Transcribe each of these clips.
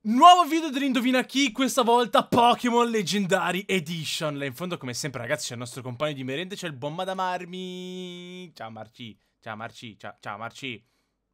Nuovo video dell'Indovina Chi, questa volta Pokémon Legendary Edition. Là in fondo, come sempre, ragazzi, c'è il nostro compagno di merende, c'è il buon Madame Armi. Ciao Marci, ciao Marci, ciao, ciao Marci.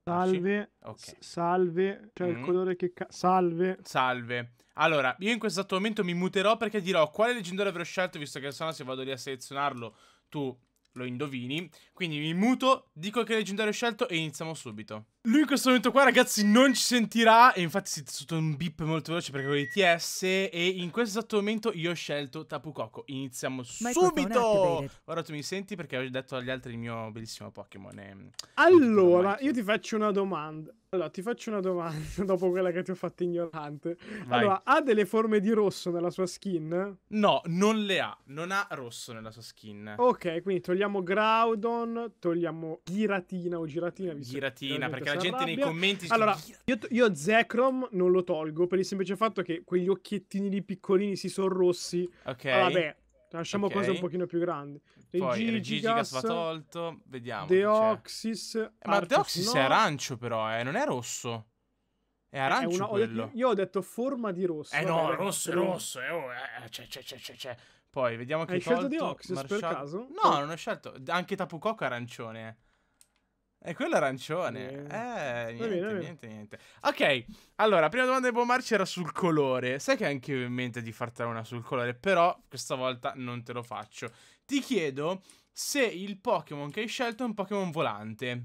Salve, okay. salve, cioè mm. il colore che... salve. Salve. Allora, io in questo momento mi muterò perché dirò quale leggendario avrò scelto, visto che se se vado lì a selezionarlo, tu lo indovini. Quindi mi muto, dico che leggendario ho scelto e iniziamo subito. Lui in questo momento qua, ragazzi, non ci sentirà. E infatti si è sotto un bip molto veloce perché quello di TS. E in questo esatto momento io ho scelto Tapu Koko. Iniziamo subito! Ora tu mi senti perché ho detto agli altri il mio bellissimo Pokémon. Ehm, allora, io ti faccio una domanda. Allora, ti faccio una domanda dopo quella che ti ho fatto ignorante. Vai. Allora, ha delle forme di rosso nella sua skin? No, non le ha. Non ha rosso nella sua skin. Ok, quindi togliamo Groudon, togliamo Giratina o Giratina. Giratina, perché la gente arrabbia. nei commenti... Allora, io, io Zekrom non lo tolgo per il semplice fatto che quegli occhiettini lì piccolini si sono rossi. Ok. Ah, vabbè, Lasciamo okay. cose un pochino più grandi. Poi Regigigas va tolto. Vediamo. Deoxys. Eh, ma Deoxys no. è arancio, però, eh, non è rosso. È eh, arancio è una, quello. Ho detto, io ho detto forma di rosso. Eh no, rosso è rosso. Eh, oh, eh, eh, c'è, c'è, c'è, c'è. Poi vediamo che cosa. Hai tolto, scelto Deoxys Marshall... per caso? No, non ho scelto. Anche Tapu Koko arancione. È quello arancione. Eh, eh niente, bene, niente, niente, niente. Ok, allora, prima domanda di Bomarci era sul colore. Sai che anche io ho in mente di fartela una sul colore, però questa volta non te lo faccio. Ti chiedo se il Pokémon che hai scelto è un Pokémon volante.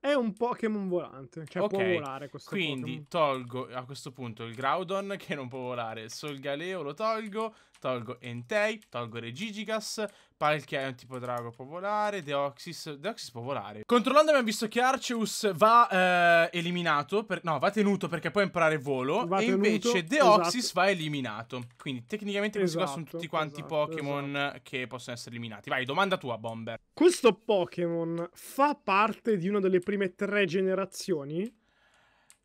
È un Pokémon volante, cioè okay. può volare questo Quindi Pokemon. tolgo a questo punto il Groudon che non può volare, Solgaleo lo tolgo, Tolgo Entei, tolgo Regigigas, Palkia è un tipo drago popolare, Deoxys, Deoxys popolare. Controllando abbiamo visto che Arceus va eh, eliminato, per, no va tenuto perché può imparare volo, va e tenuto, invece esatto. Deoxys esatto. va eliminato. Quindi tecnicamente questi esatto, qua sono esatto, tutti quanti esatto, Pokémon esatto. che possono essere eliminati. Vai, domanda tua Bomber. Questo Pokémon fa parte di una delle prime tre generazioni?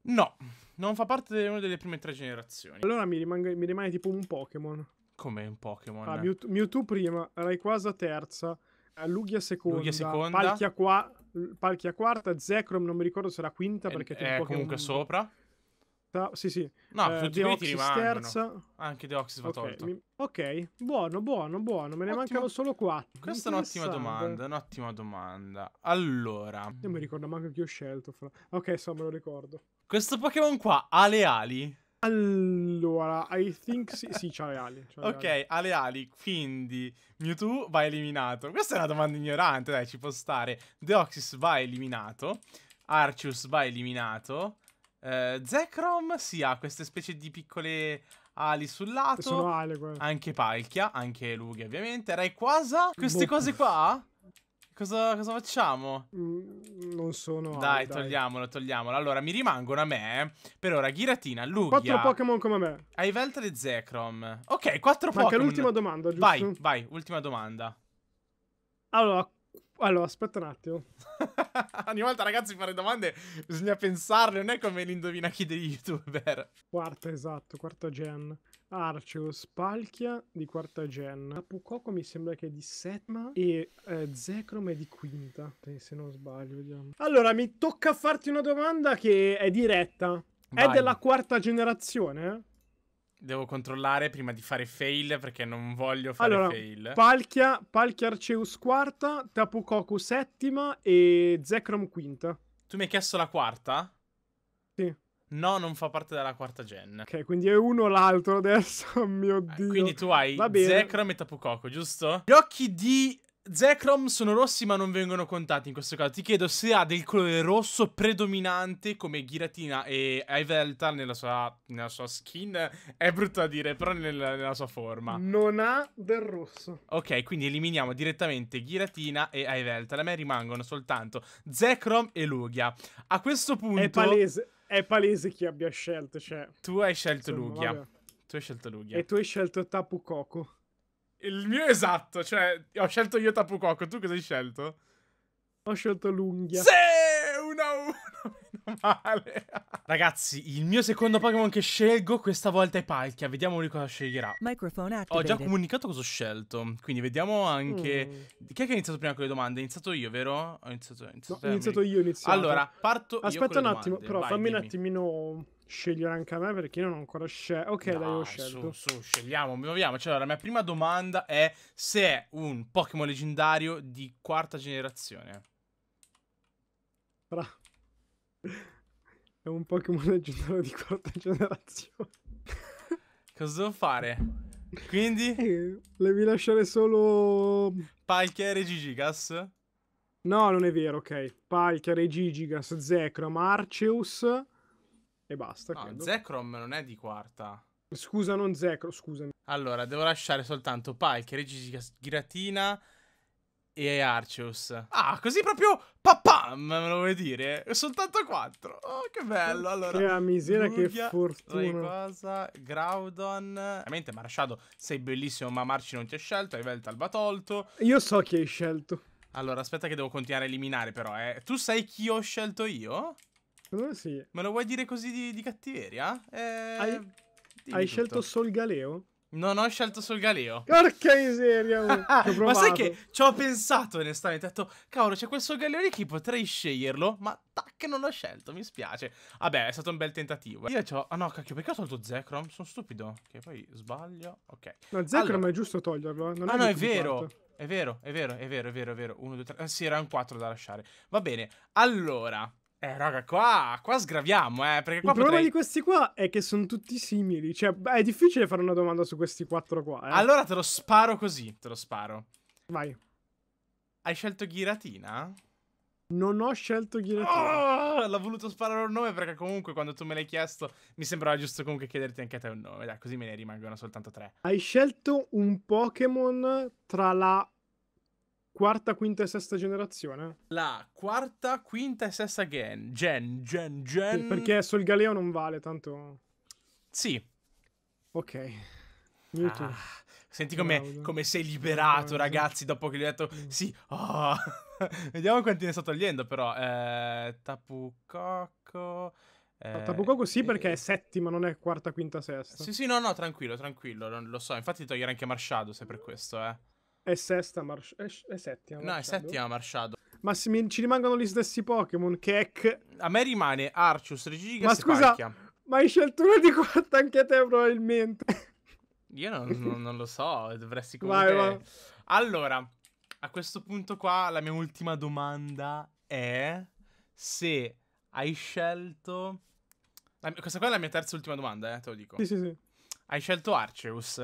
No, non fa parte di una delle prime tre generazioni. Allora mi, rimane, mi rimane tipo un Pokémon. Come in Pokémon. Ah, Mewtwo, Mewtwo prima, Rayquaza terza, eh, Lugia seconda, Lugia seconda. Palkia, qua, Palkia quarta, Zekrom non mi ricordo se era quinta eh, perché... È, eh, è comunque sopra. Ta- sì, sì. No, eh, tutti Deoxys terza. Anche Deoxys va okay, tolto. Mi... Ok, buono, buono, buono. Me ne Ottimo. mancano solo quattro. Questa è un'ottima domanda, un'ottima domanda. Allora... Non mi ricordo manco chi ho scelto. Fra... Ok, so, me lo ricordo. Questo Pokémon qua ha le ali? Al... Allora, I think sì, sì c'ha le ali. C'ha ok, ha le ali, quindi Mewtwo va eliminato. Questa è una domanda ignorante, dai, ci può stare. Deoxys va eliminato, Arceus va eliminato, eh, Zekrom si sì, ha queste specie di piccole ali sul lato. Sono ali, anche Palkia, anche Lugia ovviamente, Rayquasa, queste Boh. cose qua Cosa, cosa facciamo? Mm, non sono... Dai, out, togliamolo, togliamolo. Allora, mi rimangono a me, eh. per ora, Giratina, Lugia... Quattro Pokémon come me. Hai Veltra e Zekrom. Ok, quattro Pokémon. Anche l'ultima domanda, giusto? Vai, vai, ultima domanda. Allora, allora, aspetta un attimo. Ogni volta, ragazzi, fare domande bisogna pensarle, non è come l'indovina chi degli youtuber. Quarta, esatto, quarta gen. Arceus, Spalchia di quarta gen, Apukoko mi sembra che è di settima e eh, Zekrom è di quinta, se non sbaglio. Vediamo. Allora, mi tocca farti una domanda che è diretta. Vai. È della quarta generazione? Devo controllare prima di fare fail perché non voglio fare allora, fail. Palchia, Palchia Arceus quarta, Tapukoku settima e Zekrom quinta. Tu mi hai chiesto la quarta? Sì. No, non fa parte della quarta gen. Ok, quindi è uno o l'altro adesso, oh mio ah, dio. Quindi tu hai Zekrom e Tapu Koko, giusto? Gli occhi di Zekrom sono rossi ma non vengono contati in questo caso. Ti chiedo se ha del colore rosso predominante come Giratina e Ivelta nella sua, nella sua skin. È brutto da dire, però nella, nella, sua forma. Non ha del rosso. Ok, quindi eliminiamo direttamente Giratina e Ivelta. A me rimangono soltanto Zekrom e Lugia. A questo punto... È palese è palese chi abbia scelto. Cioè, tu hai scelto Insomma, Lugia. Vabbè. Tu hai scelto Lugia. E tu hai scelto Tapu Koko. Il mio esatto, cioè, ho scelto io Tapu Koko. Tu cosa hai scelto? Ho scelto Lunghia. Sì, 1 a 1. male. Ragazzi, il mio secondo Pokémon che scelgo questa volta è Palkia. Vediamo lui cosa sceglierà. Ho già comunicato cosa ho scelto. Quindi vediamo anche. Mm. Chi è che ha iniziato prima con le domande? Ho iniziato io, vero? Ho iniziato, iniziato, no, ho iniziato io. Iniziato. Allora, parto. Aspetta un attimo, però Vai, fammi dimmi. un attimino scegliere anche a me perché io non ho ancora scelto. Ok, no, dai, ho scelto. Su, su, scegliamo, muoviamoci. Allora, la mia prima domanda è se è un Pokémon leggendario di quarta generazione. Bravo. È un Pokémon leggendario di quarta generazione. Cosa devo fare? Quindi? Eh, devi lasciare solo... e Gigigas? No, non è vero, ok. Palchiere Gigigas, Zekrom, Arceus e basta. No, credo. Zekrom non è di quarta. Scusa, non Zekrom, scusami. Allora, devo lasciare soltanto Palchiere Gigigas, Giratina e Arceus. Ah, così proprio papam, me lo vuoi dire? Soltanto 4. Oh, che bello. Allora, che miseria, Lugia, che fortuna. Cosa? Groudon. Ovviamente, Marasciado, sei bellissimo, ma Marci non ti ha scelto. Hai Velta Albatolto. Io so chi hai scelto. Allora, aspetta che devo continuare a eliminare, però, eh. Tu sai chi ho scelto io? Secondo me sì. Me lo vuoi dire così di, di cattiveria? Eh, hai, hai scelto Sol Galeo? Non ho scelto sul Galeo. Porca miseria. Ma sai che ci ho pensato onestamente. Ho detto, cavolo, c'è questo Galeo lì che potrei sceglierlo, ma tac, non l'ho scelto. Mi spiace. Vabbè, è stato un bel tentativo. Eh. Io ho. Ah no, cacchio, perché ho tolto Zekrom? Sono stupido. Che poi sbaglio. Ok. No, Zekrom allora... è giusto toglierlo. Eh. Non ah, no, è vero. È vero, è vero, è vero, è vero, è vero. 1, 2, 3. Sì, erano 4 da lasciare. Va bene. Allora, eh, raga, qua, qua sgraviamo, eh. Perché qua Il problema potrei... di questi qua è che sono tutti simili. Cioè, è difficile fare una domanda su questi quattro qua. Eh. Allora te lo sparo così, te lo sparo. Vai. Hai scelto Giratina? Non ho scelto Giratina. Oh, l'ho voluto sparare un nome perché comunque quando tu me l'hai chiesto mi sembrava giusto comunque chiederti anche a te un nome. Dai, così me ne rimangono soltanto tre. Hai scelto un Pokémon tra la quarta, quinta e sesta generazione? La quarta, quinta e sesta gen. Gen, gen, gen. Sì, perché sul Galeo non vale tanto. Sì. Ok. Ah, senti come, come, sei liberato, Bravo. ragazzi, dopo che gli ho detto mm. sì. Oh. Vediamo quanti ne sto togliendo, però. Eh, tapu Cocco. Eh, Tapucoco sì eh, perché è eh. settima, non è quarta, quinta, sesta. Sì, sì, no, no, tranquillo, tranquillo, Non lo so. Infatti togliere anche Marshadow se per questo, eh. È sesta Marsh... È, è settima. No, è settima Marshadow. Ma mi, ci rimangono gli stessi Pokémon, Kek. A me rimane Arceus, Regigigas e Ma scusa, Parchia. ma hai scelto una di quattro anche a te probabilmente. Io non, non, non lo so, dovresti comunque... Vai, vai. Allora, a questo punto qua la mia ultima domanda è se hai scelto... Questa qua è la mia terza ultima domanda, eh, te lo dico. Sì, sì, sì. Hai scelto Arceus.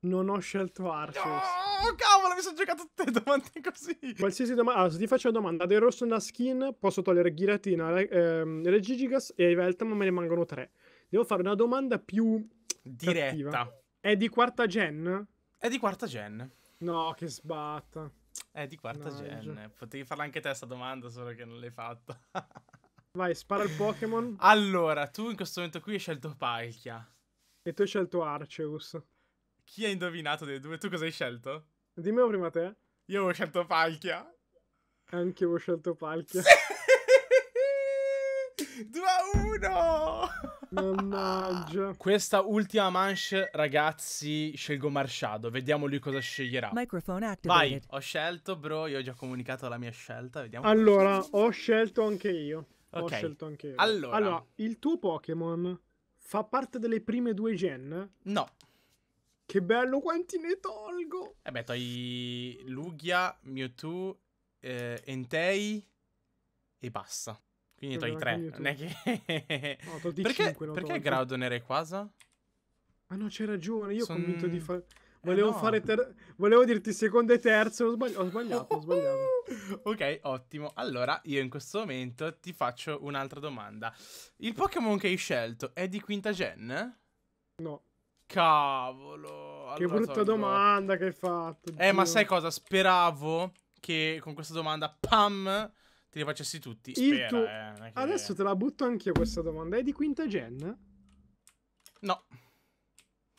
Non ho scelto Arceus. Oh, cavolo, mi sono giocato tutte le domande così. Qualsiasi domanda. Allora, ah, se ti faccio una domanda, del rosso nella skin, posso togliere Ghiratina, ehm, le Gigigas e Ivelta, ma me ne mancano tre. Devo fare una domanda più... Diretta. Cattiva. È di quarta gen? È di quarta gen. No, che sbatta. È di quarta no, gen. Potevi farla anche te sta domanda, solo che non l'hai fatta. Vai, spara il Pokémon. Allora, tu in questo momento qui hai scelto Palkia. E tu hai scelto Arceus. Chi ha indovinato dei due? Tu cosa hai scelto? Dimmi prima te. Io ho scelto Palchia. Anche io ho scelto Palchia. Sì! 2 a 1! Mannaggia. Questa ultima manche, ragazzi, scelgo Marciado. Vediamo lui cosa sceglierà. Vai, ho scelto, bro. Io ho già comunicato la mia scelta. Vediamo. Allora, ho scelto anche io. Ok. Ho scelto anche io. Allora. allora, il tuo Pokémon fa parte delle prime due gen? No. Che bello, quanti ne tolgo! Eh beh, togli Lugia, Mewtwo, eh, Entei e basta. Quindi togli tre. Non è che... no, perché 5, perché Groudon era Quasa? Ah no, c'è ragione, io Son... ho convinto di fare... Eh, volevo, eh no. fare ter... Volevo dirti secondo e terzo, ho, sbagli... ho sbagliato, ho sbagliato. ok, ottimo. Allora, io in questo momento ti faccio un'altra domanda. Il Pokémon che hai scelto è di quinta gen? No. Cavolo. Che allora, brutta so, domanda no. che hai fatto. Dio. Eh, ma sai cosa? Speravo che con questa domanda, pam, te li facessi tutti. Spera, tu... eh, che... Adesso te la butto anch'io questa domanda. È di quinta gen? No.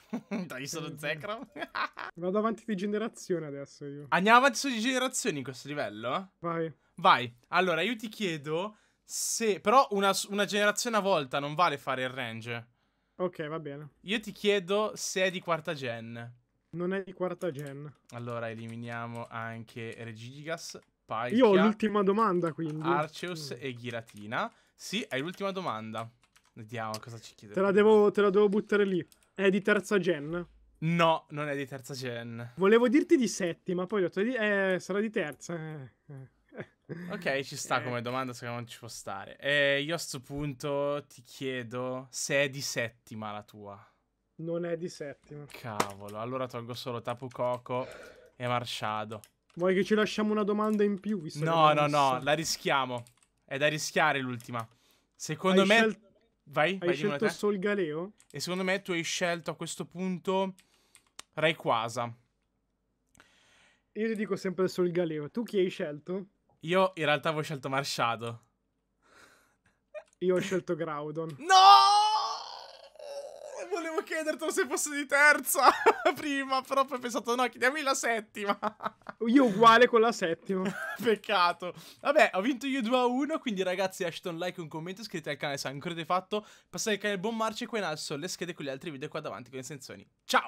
Dai, sono Zekrom. Vado avanti di generazione adesso io. Andiamo avanti su di generazioni in questo livello? Vai. Vai. Allora, io ti chiedo se... Però una, una generazione a volta non vale fare il range. Ok, va bene. Io ti chiedo se è di quarta gen. Non è di quarta gen. Allora eliminiamo anche Regigas, Paikia, Io ho l'ultima domanda, quindi. Arceus mm. e Giratina. Sì, hai l'ultima domanda. Vediamo cosa ci chiede. Te la, devo, te la devo buttare lì. È di terza gen? No, non è di terza gen. Volevo dirti di settima, poi ho detto, eh, sarà di terza. eh. eh. Ok, ci sta eh. come domanda, se non ci può stare. E eh, io a questo punto ti chiedo se è di settima la tua. Non è di settima. Cavolo, allora tolgo solo Tapu Coco e Marciado. Vuoi che ci lasciamo una domanda in più? no, no, no, la rischiamo. È da rischiare l'ultima. Secondo hai me... Scel... Vai, hai vai, scelto Sol Galeo? E secondo me tu hai scelto a questo punto Rayquaza. Io ti dico sempre Sol Galeo. Tu chi hai scelto? Io in realtà avevo scelto Marshadow. Io ho scelto Groudon. No! Volevo chiedertelo se fosse di terza prima, però poi ho pensato no, chiediamogli la settima. io uguale con la settima. Peccato. Vabbè, ho vinto io 2 a 1, quindi ragazzi lasciate un like, un commento, iscrivetevi al canale se ancora avete fatto, passate al canale Buon Marcio e qua in alto le schede con gli altri video qua davanti con le estensioni. Ciao!